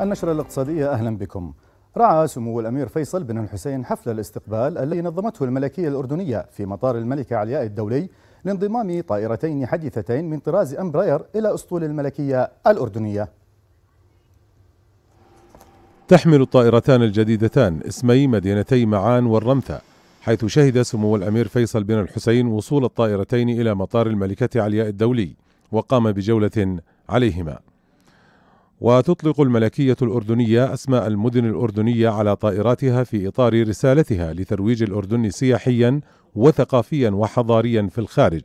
النشرة الاقتصادية أهلا بكم رعى سمو الأمير فيصل بن الحسين حفل الاستقبال الذي نظمته الملكية الأردنية في مطار الملكة علياء الدولي لانضمام طائرتين حديثتين من طراز أمبراير إلى أسطول الملكية الأردنية تحمل الطائرتان الجديدتان اسمي مدينتي معان والرمثة حيث شهد سمو الأمير فيصل بن الحسين وصول الطائرتين إلى مطار الملكة علياء الدولي وقام بجولة عليهما وتطلق الملكية الأردنية أسماء المدن الأردنية على طائراتها في إطار رسالتها لترويج الأردن سياحيا وثقافيا وحضاريا في الخارج.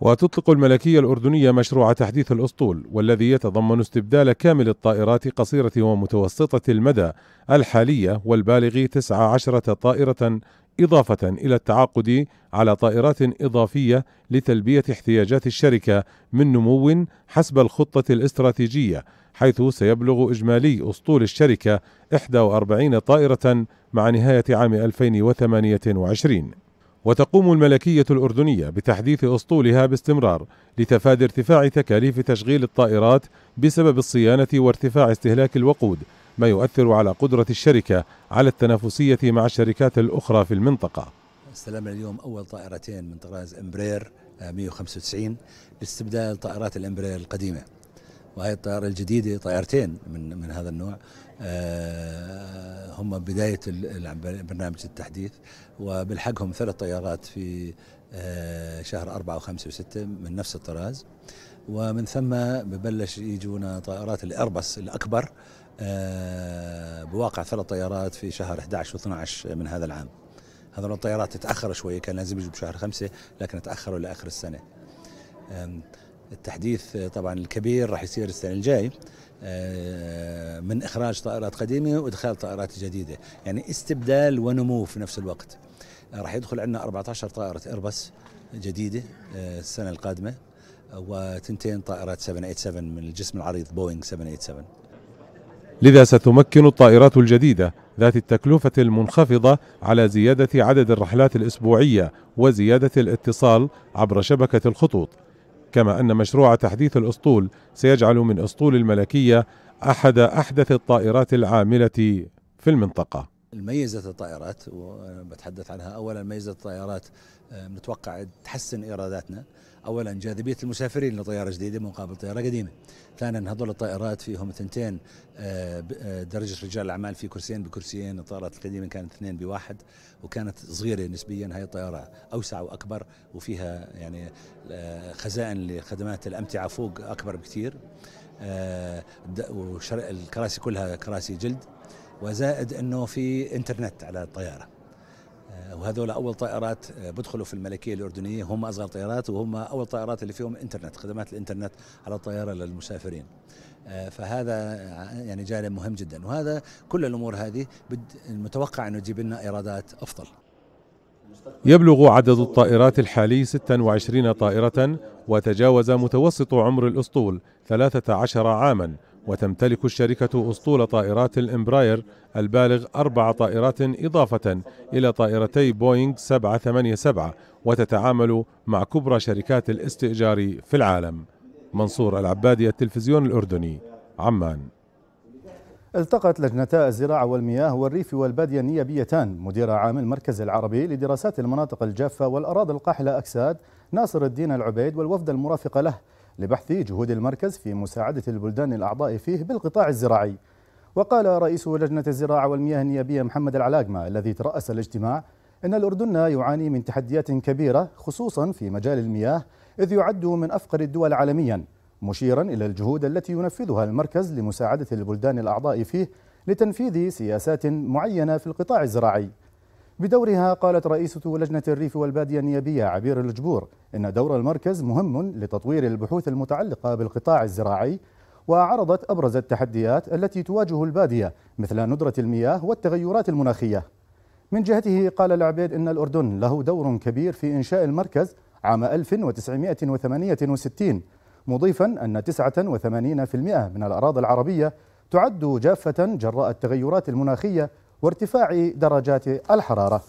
وتطلق الملكية الأردنية مشروع تحديث الأسطول والذي يتضمن استبدال كامل الطائرات قصيرة ومتوسطة المدى الحالية والبالغ 19 طائرة إضافة إلى التعاقد على طائرات إضافية لتلبية احتياجات الشركة من نمو حسب الخطة الاستراتيجية حيث سيبلغ إجمالي أسطول الشركة 41 طائرة مع نهاية عام 2028 وتقوم الملكية الأردنية بتحديث أسطولها باستمرار لتفادي ارتفاع تكاليف تشغيل الطائرات بسبب الصيانة وارتفاع استهلاك الوقود ما يؤثر على قدرة الشركة على التنافسية مع الشركات الأخرى في المنطقة استلمنا اليوم أول طائرتين من طراز إمبرير 195 آه، لاستبدال طائرات الإمبرير القديمة وهي الطائرة الجديدة طائرتين من من هذا النوع آه، هم بداية برنامج التحديث وبالحقهم ثلاث طيارات في آه، شهر أربعة وخمسة وستة من نفس الطراز ومن ثم ببلش يجونا طائرات الأربس الأكبر آه، بواقع ثلاث طيارات في شهر 11 و12 من هذا العام هذول الطيارات تاخروا شويه كان لازم يجوا بشهر خمسة لكن تاخروا لاخر السنه التحديث طبعا الكبير راح يصير السنه الجاي آه، من اخراج طائرات قديمه وادخال طائرات جديده يعني استبدال ونمو في نفس الوقت راح يدخل عندنا 14 طائره ايرباص جديده آه، السنه القادمه وتنتين طائرات 787 من الجسم العريض بوينغ 787 لذا ستمكن الطائرات الجديدة ذات التكلفة المنخفضة على زيادة عدد الرحلات الأسبوعية وزيادة الاتصال عبر شبكة الخطوط، كما أن مشروع تحديث الأسطول سيجعل من أسطول الملكية أحد أحدث الطائرات العاملة في المنطقة. ميزة الطائرات وبتحدث عنها أولا ميزة الطائرات آه، نتوقع تحسن إيراداتنا اولا جاذبيه المسافرين لطياره جديده مقابل طياره قديمه. ثانيا هذول الطائرات فيهم اثنتين آه، آه، درجه رجال الاعمال في كرسيين بكرسيين، الطائرات القديمه كانت اثنين بواحد وكانت صغيره نسبيا هاي الطياره اوسع واكبر وفيها يعني آه، خزائن لخدمات الامتعه فوق اكبر بكثير. الكراسي كلها كراسي جلد وزائد انه في انترنت على الطياره. وهذول اول طائرات آه، بدخلوا في الملكيه الاردنيه هم اصغر طائرات وهم اول طائرات اللي فيهم انترنت خدمات الانترنت على الطياره للمسافرين آه، فهذا آه، يعني جانب مهم جدا وهذا كل الامور هذه متوقع انه تجيب لنا ايرادات افضل يبلغ عدد الطائرات الحالي 26 طائرة وتجاوز متوسط عمر الأسطول 13 عاماً وتمتلك الشركة أسطول طائرات الإمبراير البالغ أربع طائرات إضافة إلى طائرتي بوينغ 787 وتتعامل مع كبرى شركات الاستئجار في العالم منصور العبادي التلفزيون الأردني عمان التقت لجنتا الزراعة والمياه والريف والبادية النيابيتان مدير عام المركز العربي لدراسات المناطق الجافة والأراضي القاحلة أكساد ناصر الدين العبيد والوفد المرافق له لبحث جهود المركز في مساعدة البلدان الأعضاء فيه بالقطاع الزراعي وقال رئيس لجنة الزراعة والمياه النيابية محمد العلاقمة الذي ترأس الاجتماع إن الأردن يعاني من تحديات كبيرة خصوصا في مجال المياه إذ يعد من أفقر الدول عالميا مشيرا إلى الجهود التي ينفذها المركز لمساعدة البلدان الأعضاء فيه لتنفيذ سياسات معينة في القطاع الزراعي بدورها قالت رئيسة لجنة الريف والبادية النيابية عبير الجبور إن دور المركز مهم لتطوير البحوث المتعلقة بالقطاع الزراعي وعرضت أبرز التحديات التي تواجه البادية مثل ندرة المياه والتغيرات المناخية من جهته قال العبيد إن الأردن له دور كبير في إنشاء المركز عام 1968 مضيفا أن 89% من الأراضي العربية تعد جافة جراء التغيرات المناخية وارتفاع درجات الحرارة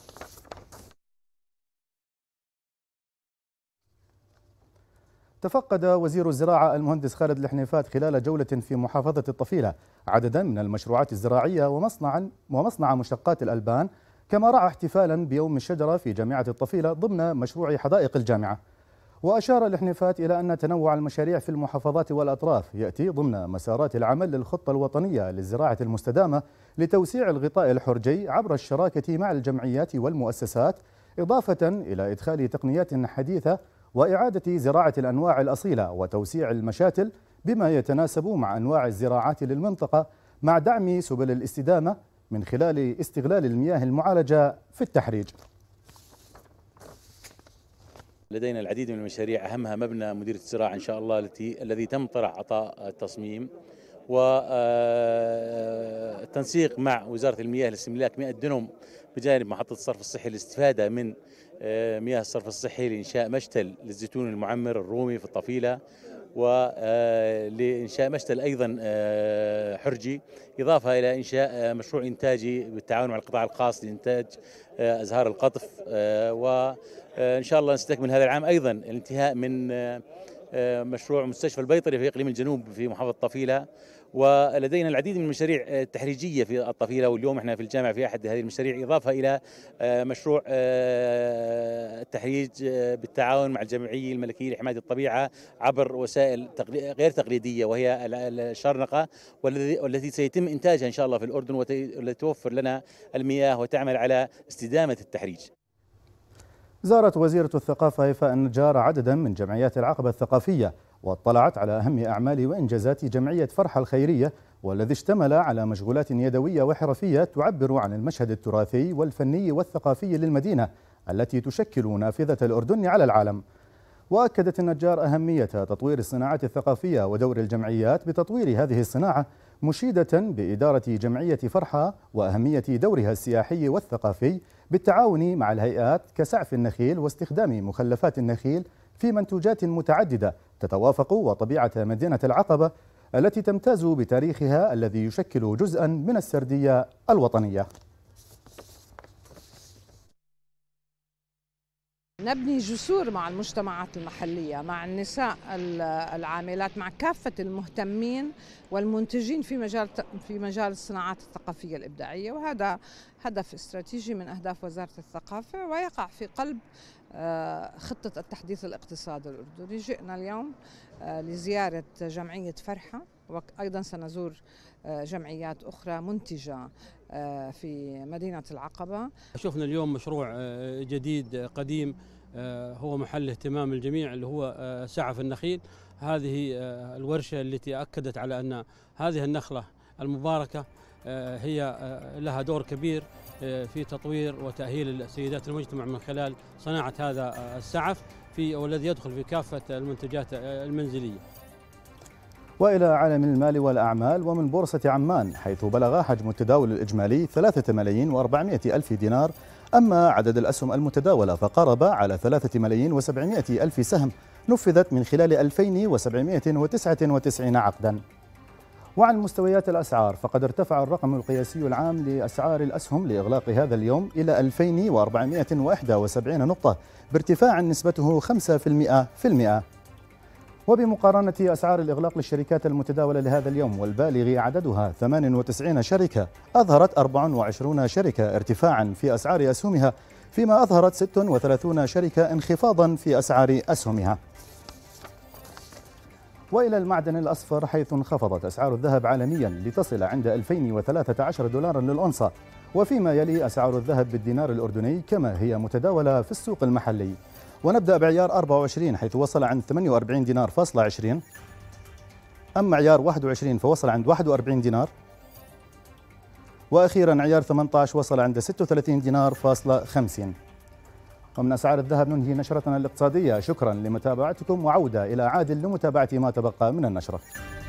تفقد وزير الزراعة المهندس خالد الحنيفات خلال جولة في محافظة الطفيلة عددا من المشروعات الزراعية ومصنعا ومصنع مشتقات الألبان كما رعى احتفالا بيوم الشجرة في جامعة الطفيلة ضمن مشروع حدائق الجامعة وأشار الاحنفات إلى أن تنوع المشاريع في المحافظات والأطراف يأتي ضمن مسارات العمل للخطة الوطنية للزراعة المستدامة لتوسيع الغطاء الحرجي عبر الشراكة مع الجمعيات والمؤسسات إضافة إلى إدخال تقنيات حديثة وإعادة زراعة الأنواع الأصيلة وتوسيع المشاتل بما يتناسب مع أنواع الزراعات للمنطقة مع دعم سبل الاستدامة من خلال استغلال المياه المعالجة في التحريج لدينا العديد من المشاريع أهمها مبنى مديرية الزراعة إن شاء الله التي الذي تم طرح عطاء التصميم والتنسيق آه، مع وزارة المياه لاستملاك 100 دنم بجانب محطة الصرف الصحي للاستفادة من آه، مياه الصرف الصحي لإنشاء مشتل للزيتون المعمر الرومي في الطفيلة ولإنشاء آه، مشتل أيضا آه، حرجي إضافة إلى إنشاء آه، مشروع إنتاجي بالتعاون مع القطاع الخاص لإنتاج أزهار القطف وإن شاء الله نستكمل هذا العام أيضا الانتهاء من مشروع مستشفى البيطري في إقليم الجنوب في محافظة طفيلة ولدينا العديد من المشاريع آه، التحريجيه في الطفيله واليوم احنا في الجامعه في احد هذه المشاريع اضافه الى آه، مشروع آه، التحريج بالتعاون مع الجمعيه الملكيه لحمايه الطبيعه عبر وسائل غير تقليديه وهي الشرنقه والتي سيتم انتاجها ان شاء الله في الاردن والتي توفر لنا المياه وتعمل على استدامه التحريج. زارت وزيره الثقافه هيفاء النجار عددا من جمعيات العقبه الثقافيه واطلعت على أهم أعمال وإنجازات جمعية فرحة الخيرية والذي اشتمل على مشغولات يدوية وحرفية تعبر عن المشهد التراثي والفني والثقافي للمدينة التي تشكل نافذة الأردن على العالم وأكدت النجار أهمية تطوير الصناعات الثقافية ودور الجمعيات بتطوير هذه الصناعة مشيدة بإدارة جمعية فرحة وأهمية دورها السياحي والثقافي بالتعاون مع الهيئات كسعف النخيل واستخدام مخلفات النخيل في منتوجات متعددة تتوافق وطبيعة مدينة العقبة التي تمتاز بتاريخها الذي يشكل جزءا من السردية الوطنية نبني جسور مع المجتمعات المحلية مع النساء العاملات مع كافة المهتمين والمنتجين في مجال في مجال الصناعات الثقافية الإبداعية وهذا هدف استراتيجي من أهداف وزارة الثقافة ويقع في قلب آه، خطة التحديث الاقتصادي الأردني جئنا اليوم آه، لزيارة جمعية فرحة وأيضا سنزور آه، جمعيات أخرى منتجة في مدينة العقبة شفنا اليوم مشروع جديد قديم هو محل اهتمام الجميع اللي هو سعف النخيل هذه الورشة التي أكدت على أن هذه النخلة المباركة هي لها دور كبير آه، في تطوير وتأهيل السيدات المجتمع من خلال صناعة هذا السعف في والذي يدخل في كافة المنتجات المنزلية وإلى عالم المال والأعمال ومن بورصة عمان حيث بلغ حجم التداول الإجمالي 3 ملايين و400 ألف دينار أما عدد الأسهم المتداولة فقرب على 3 ملايين و700 ألف سهم نفذت من خلال 2799 عقداً وعن مستويات الأسعار فقد ارتفع الرقم القياسي العام لأسعار الأسهم لإغلاق هذا اليوم إلى 2471 نقطة بارتفاع نسبته 5% في المئة وبمقارنة أسعار الإغلاق للشركات المتداولة لهذا اليوم والبالغ عددها 98 شركة أظهرت 24 شركة ارتفاعا في أسعار أسهمها فيما أظهرت 36 شركة انخفاضا في أسعار أسهمها وإلى المعدن الأصفر حيث انخفضت أسعار الذهب عالميا لتصل عند 2013 دولارا للأونصة وفيما يلي أسعار الذهب بالدينار الأردني كما هي متداولة في السوق المحلي ونبدأ بعيار 24 حيث وصل عند 48 دينار فاصلة 20 أما عيار 21 فوصل عند 41 دينار وأخيرا عيار 18 وصل عند 36 دينار فاصلة 50 ومن أسعار الذهب ننهي نشرتنا الاقتصادية شكرا لمتابعتكم وعودة إلى عادل لمتابعة ما تبقى من النشرة